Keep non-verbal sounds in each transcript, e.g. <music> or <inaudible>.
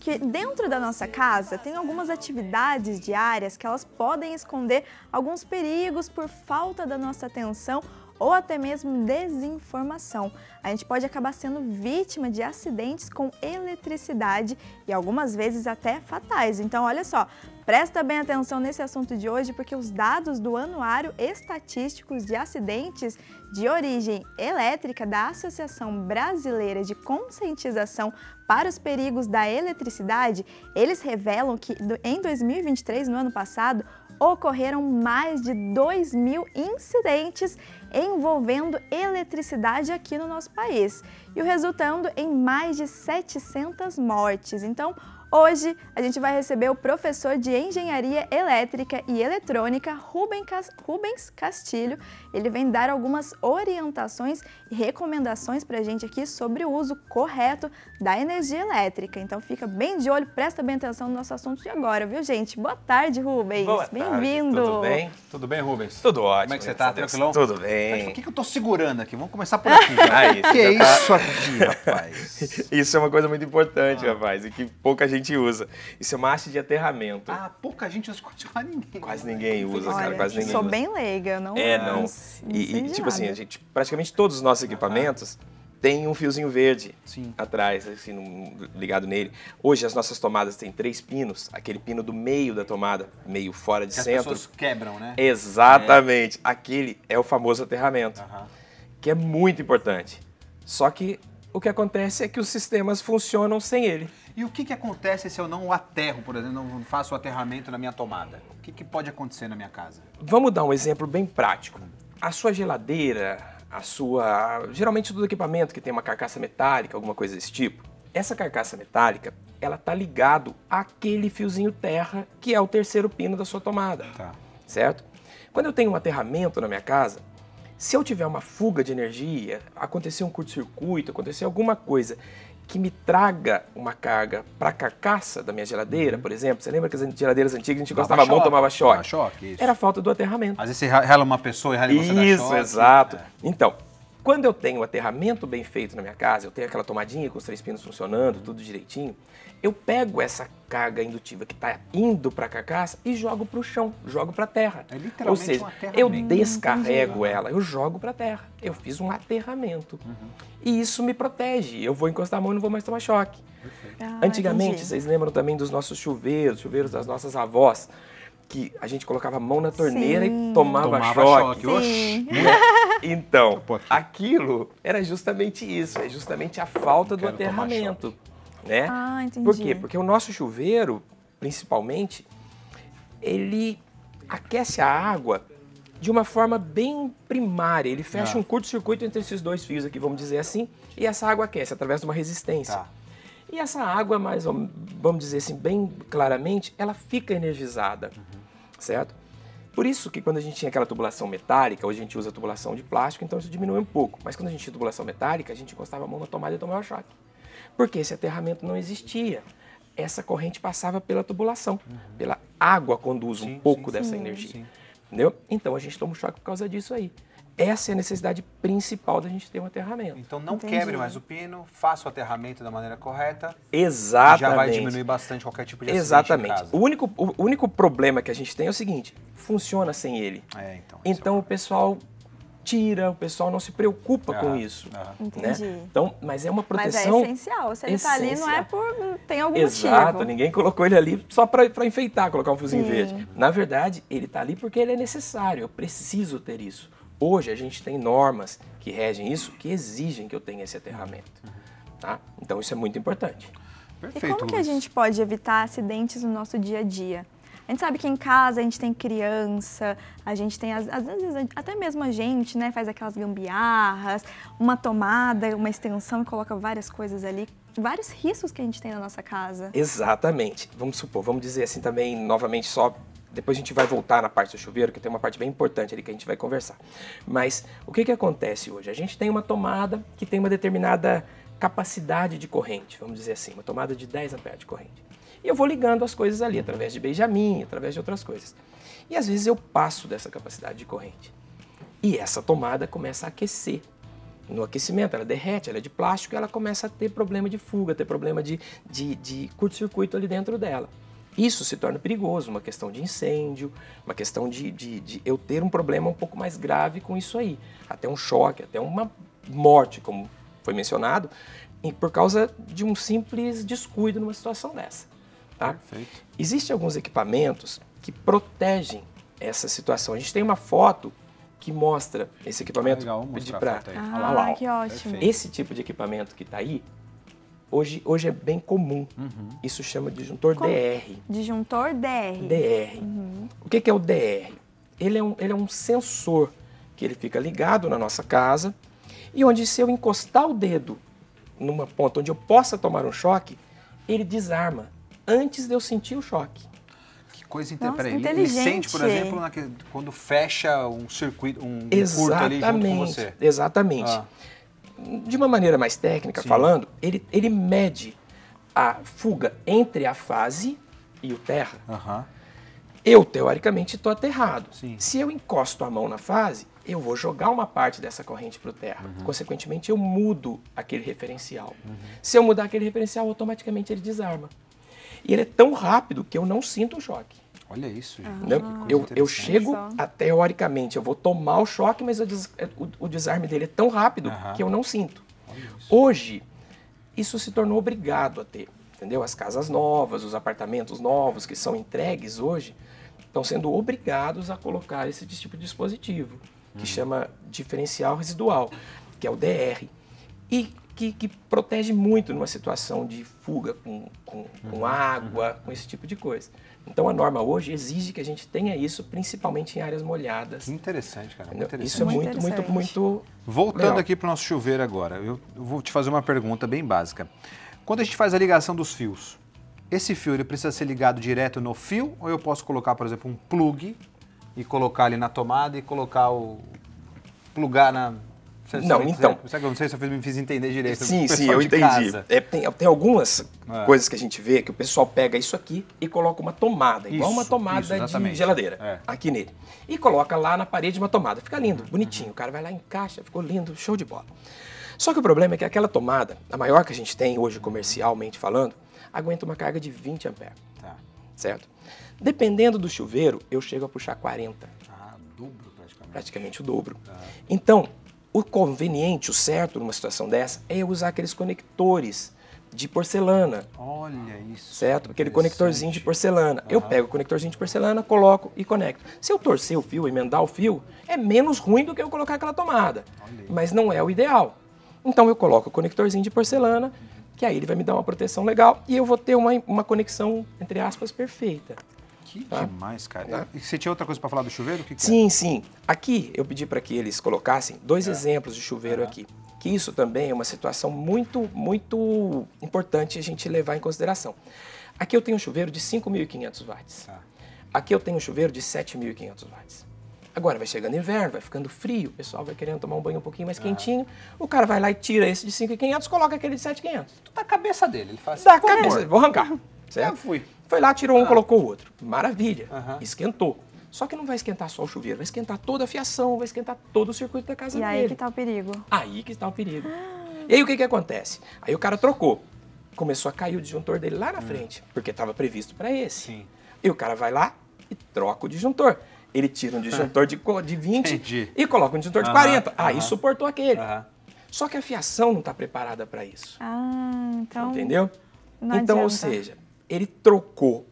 que dentro da nossa casa tem algumas atividades diárias que elas podem esconder alguns perigos por falta da nossa atenção ou até mesmo desinformação. A gente pode acabar sendo vítima de acidentes com eletricidade e algumas vezes até fatais. Então, olha só, presta bem atenção nesse assunto de hoje porque os dados do Anuário Estatísticos de Acidentes de Origem Elétrica da Associação Brasileira de Conscientização para os Perigos da Eletricidade, eles revelam que em 2023, no ano passado, ocorreram mais de 2 mil incidentes envolvendo eletricidade aqui no nosso país e o resultando em mais de 700 mortes. Então, Hoje a gente vai receber o professor de Engenharia Elétrica e Eletrônica Rubens Castilho. Ele vem dar algumas orientações e recomendações para a gente aqui sobre o uso correto da energia elétrica. Então fica bem de olho, presta bem atenção no nosso assunto de agora, viu gente? Boa tarde, Rubens. Bem-vindo. Tudo bem? Tudo bem, Rubens? Tudo ótimo. Como é que você está? Tranquilão? Tudo bem. Mas, o que, que eu estou segurando aqui? Vamos começar por aqui. Né? <laughs> Ah, já. Ah, que é tá... isso aqui, rapaz? <laughs> isso é uma coisa muito importante, ah. rapaz, e que pouca gente gente usa. Isso é uma arte de aterramento. Ah, pouca gente usa, quase ninguém. Quase ninguém usa, né? Olha, quase ninguém sou usa. bem leiga, não É, não. e, e tipo assim, a gente, praticamente todos os nossos equipamentos têm um fiozinho verde Sim. atrás, assim, ligado nele. Hoje as nossas tomadas têm três pinos, aquele pino do meio da tomada, meio fora de que centro. As pessoas quebram, né? Exatamente. É. Aquele é o famoso aterramento, que é muito importante. Só que o que acontece é que os sistemas funcionam sem ele. E o que, que acontece se eu não aterro, por exemplo, não faço o aterramento na minha tomada? O que, que pode acontecer na minha casa? Vamos dar um exemplo bem prático. A sua geladeira, a sua. geralmente todo equipamento que tem uma carcaça metálica, alguma coisa desse tipo, essa carcaça metálica, ela tá ligado àquele fiozinho terra que é o terceiro pino da sua tomada. Tá. Certo? Quando eu tenho um aterramento na minha casa, se eu tiver uma fuga de energia, acontecer um curto-circuito, acontecer alguma coisa que me traga uma carga para a carcaça da minha geladeira, uhum. por exemplo. Você lembra que as geladeiras antigas a gente gostava muito, tomava choque? Tomava choque isso. Era falta do aterramento. Às vezes você rala uma pessoa e rala você Isso, exato. É. Então, quando eu tenho o aterramento bem feito na minha casa, eu tenho aquela tomadinha com os três pinos funcionando, tudo direitinho, eu pego essa carga indutiva que está indo para a carcaça e jogo para o chão, jogo para a terra. É Ou seja, eu descarrego ela, eu jogo para a terra. Eu fiz um aterramento. Uhum. E isso me protege. Eu vou encostar a mão e não vou mais tomar choque. Ah, Antigamente, entendi. vocês lembram também dos nossos chuveiros, chuveiros das nossas avós que a gente colocava a mão na torneira Sim. e tomava, tomava choque. choque. Oxi, então, aquilo era justamente isso, é justamente a falta do aterramento. Né? Ah, entendi. Por quê? Porque o nosso chuveiro, principalmente, ele aquece a água de uma forma bem primária. Ele fecha ah. um curto-circuito entre esses dois fios aqui, vamos dizer assim, e essa água aquece através de uma resistência. Tá. E essa água, mais vamos dizer assim, bem claramente, ela fica energizada, uhum. certo? Por isso que quando a gente tinha aquela tubulação metálica, hoje a gente usa tubulação de plástico, então isso diminui um pouco. Mas quando a gente tinha tubulação metálica, a gente encostava a mão na tomada e tomava choque. Porque esse aterramento não existia. Essa corrente passava pela tubulação. Uhum. Pela água conduz sim, um pouco sim, dessa sim, energia. Entendeu? Então a gente toma um choque por causa disso aí. Essa é a necessidade principal da gente ter um aterramento. Então não Entendi. quebre mais o pino, faça o aterramento da maneira correta. Exatamente. Já vai diminuir bastante qualquer tipo de acidente Exatamente. O único, o único problema que a gente tem é o seguinte, funciona sem ele. É, então. É então é o, o pessoal tira, o pessoal não se preocupa com isso. Né? Entendi. Né? Então, mas é uma proteção. Mas é essencial. Se ele está ali, não é por. tem algum Exato, motivo. ninguém colocou ele ali só para enfeitar, colocar um fuzil Sim. verde. Na verdade, ele está ali porque ele é necessário. Eu preciso ter isso. Hoje a gente tem normas que regem isso, que exigem que eu tenha esse aterramento. Uhum. Tá? Então isso é muito importante. Perfeito, e como que a gente pode evitar acidentes no nosso dia a dia? A gente sabe que em casa a gente tem criança, a gente tem, às vezes, até mesmo a gente, né, faz aquelas gambiarras, uma tomada, uma extensão e coloca várias coisas ali, vários riscos que a gente tem na nossa casa. Exatamente. Vamos supor, vamos dizer assim também, novamente, só depois a gente vai voltar na parte do chuveiro, que tem uma parte bem importante ali que a gente vai conversar. Mas o que, que acontece hoje? A gente tem uma tomada que tem uma determinada capacidade de corrente, vamos dizer assim, uma tomada de 10 amperes de corrente. E eu vou ligando as coisas ali, através de Benjamin, através de outras coisas. E às vezes eu passo dessa capacidade de corrente. E essa tomada começa a aquecer no aquecimento, ela derrete, ela é de plástico e ela começa a ter problema de fuga, ter problema de, de, de curto-circuito ali dentro dela. Isso se torna perigoso, uma questão de incêndio, uma questão de, de, de, eu ter um problema um pouco mais grave com isso aí, até um choque, até uma morte, como foi mencionado, por causa de um simples descuido numa situação dessa. Tá? Perfeito. Existem alguns equipamentos que protegem essa situação. A gente tem uma foto que mostra esse equipamento. Legal, de pra... Ah, ah, lá, lá, que ótimo. Esse tipo de equipamento que está aí Hoje, hoje é bem comum. Uhum. Isso chama disjuntor Com... DR. Disjuntor DR. DR. Uhum. O que, que, é o DR? Ele é, um, ele é um sensor que ele fica ligado na nossa casa e onde se eu encostar o dedo numa ponta onde eu possa tomar um choque, ele desarma antes de eu sentir o choque. Que coisa Nossa, ele, inteligente. Ele sente, por exemplo, naquele, quando fecha um circuito, um, curto ali junto com você. Exatamente. Ah de uma maneira mais técnica Sim. falando, ele, ele mede a fuga entre a fase e o terra. Uhum. Eu, teoricamente, estou aterrado. Sim. Se eu encosto a mão na fase, eu vou jogar uma parte dessa corrente para o terra. Uhum. Consequentemente, eu mudo aquele referencial. Uhum. Se eu mudar aquele referencial, automaticamente ele desarma. E ele é tão rápido que eu não sinto o choque. Olha isso, gente. Né? eu, eu chego, a, teoricamente, eu vou tomar o choque, mas des, o, o, desarme dele é tão rápido que eu não sinto. Isso. Hoje, isso se tornou obrigado a ter, entendeu? As casas novas, os apartamentos novos que são entregues hoje, estão sendo obrigados a colocar esse tipo de dispositivo, que uhum. chama diferencial residual, que é o DR. E que, que protege muito numa situação de fuga com, com, com uhum. água, uhum. com esse tipo de coisa. Então a norma hoje exige que a gente tenha isso, principalmente em áreas molhadas. Que interessante, cara. interessante. Isso é muito, muito, muito. Voltando legal. aqui para o nosso chuveiro agora, eu vou te fazer uma pergunta bem básica. Quando a gente faz a ligação dos fios, esse fio ele precisa ser ligado direto no fio ou eu posso colocar, por exemplo, um plug e colocar ele na tomada e colocar o plugar na não, então. Quiser, eu não sei se eu me fiz entender direito. Sim, sim, eu entendi. É, tem, tem algumas é. coisas que a gente vê que o pessoal pega isso aqui e coloca uma tomada, isso, igual uma tomada isso, de geladeira, é. aqui nele. E coloca lá na parede uma tomada. Fica lindo, uhum. bonitinho. Uhum. O cara vai lá, encaixa, ficou lindo, show de bola. Só que o problema é que aquela tomada, a maior que a gente tem hoje uhum. comercialmente falando, aguenta uma carga de 20 amperes. Tá. Certo? Dependendo do chuveiro, eu chego a puxar 40. Ah, dobro praticamente. Praticamente o dobro. Tá. Então, o conveniente, o certo numa situação dessa, é usar aqueles conectores de porcelana. Olha isso. Certo? Aquele conectorzinho de porcelana. Uhum. Eu pego o conectorzinho de porcelana, coloco e conecto. Se eu torcer o fio, emendar o fio, é menos ruim do que eu colocar aquela tomada. Mas não é o ideal. Então eu coloco o conectorzinho de porcelana, uhum. que aí ele vai me dar uma proteção legal e eu vou ter uma, uma conexão, entre aspas, perfeita. Que tá? demais, cara. Tá? E você tinha outra coisa para falar do chuveiro? Que que é? sim, é? sim. Aqui eu pedi para que eles colocassem dois é. exemplos de chuveiro é. aqui. Que isso também é uma situação muito, muito importante a gente levar em consideração. Aqui eu tenho um chuveiro de 5.500 watts. Tá. Aqui eu tenho um chuveiro de 7.500 watts. Agora vai chegando inverno, vai ficando frio, o pessoal vai querendo tomar um banho um pouquinho mais quentinho. O cara vai lá e tira esse de 5.500, coloca aquele de 7.500. Tudo tá a cabeça dele, ele faz assim. a cabeça, vou arrancar. <laughs> Certo? fui. Foi lá, tirou um, ah. colocou o outro. Maravilha, uhum. esquentou. Só que não vai esquentar só o chuveiro, vai esquentar toda a fiação, vai esquentar todo o circuito da casa e dele. E aí que está o perigo. Aí que está o perigo. Ah. E aí o que, que acontece? Aí o cara trocou. Começou a cair o disjuntor dele lá na hum. frente, porque estava previsto para esse. Sim. E o cara vai lá e troca o disjuntor. Ele tira um disjuntor de, de 20 Entendi. e coloca um disjuntor uhum, de 40. Uhum. Aí suportou aquele. Uhum. Só que a fiação não está preparada para isso. Ah, então. Entendeu? Não então, adianta. ou seja, ele trocou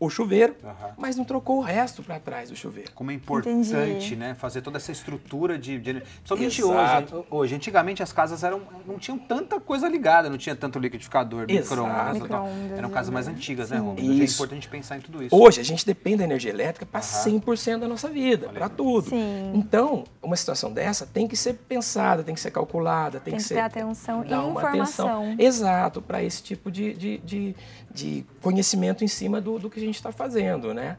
o chuveiro, uhum. mas não trocou o resto para trás do chuveiro. Como é importante, Entendi. né? Fazer toda essa estrutura de. de principalmente hoje. Hoje, antigamente as casas eram, não tinham tanta coisa ligada, não tinha tanto liquidificador, micro-ondas. Micro eram casas mais né? antigas, né, Rômulo. é importante pensar em tudo isso. Hoje a gente depende da energia elétrica para uhum. 100% da nossa vida, para tudo. Sim. Então, uma situação dessa tem que ser pensada, tem que ser calculada, tem, tem que, que ser. Ter atenção e informação. Atenção. Exato, para esse tipo de, de, de, de, conhecimento em cima do, do que a gente gente está fazendo, né?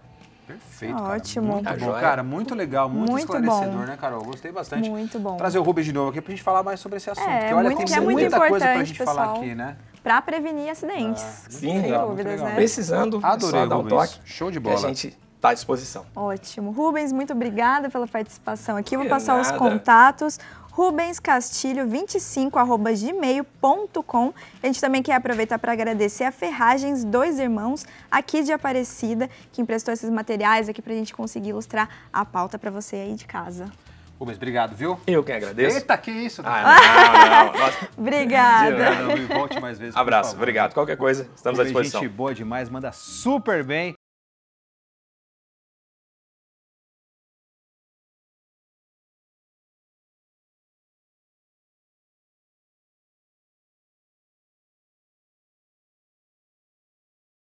Perfeito. Ah, ótimo. Muito bom, cara. Muito legal, muito, muito esclarecedor, bom. né, Carol? Gostei bastante. Muito bom. Trazer o Rubens de novo aqui pra gente falar mais sobre esse assunto. É, porque olha, muito, tem é muita importante, coisa pra gente pessoal, falar aqui, né? Pra prevenir acidentes. Ah, sim, sem legal, dúvidas, né? Precisando, Adorei, pessoal, dar um toque. Show de bola está à disposição. Ótimo. Rubens, muito obrigada pela participação aqui. Vou passar nada. os contatos. Rubens Castilho 25 arroba gmail.com. A gente também quer aproveitar para agradecer a Ferragens Dois Irmãos, aqui de Aparecida, que emprestou esses materiais aqui para a gente conseguir ilustrar a pauta para você aí de casa. Rubens, obrigado, viu? Eu que agradeço. Eita, que isso. Ah, não, não, não. <laughs> Obrigada. Não, volte mais vezes, Abraço, obrigado. Qualquer coisa, estamos à disposição. Gente boa demais, manda super bem.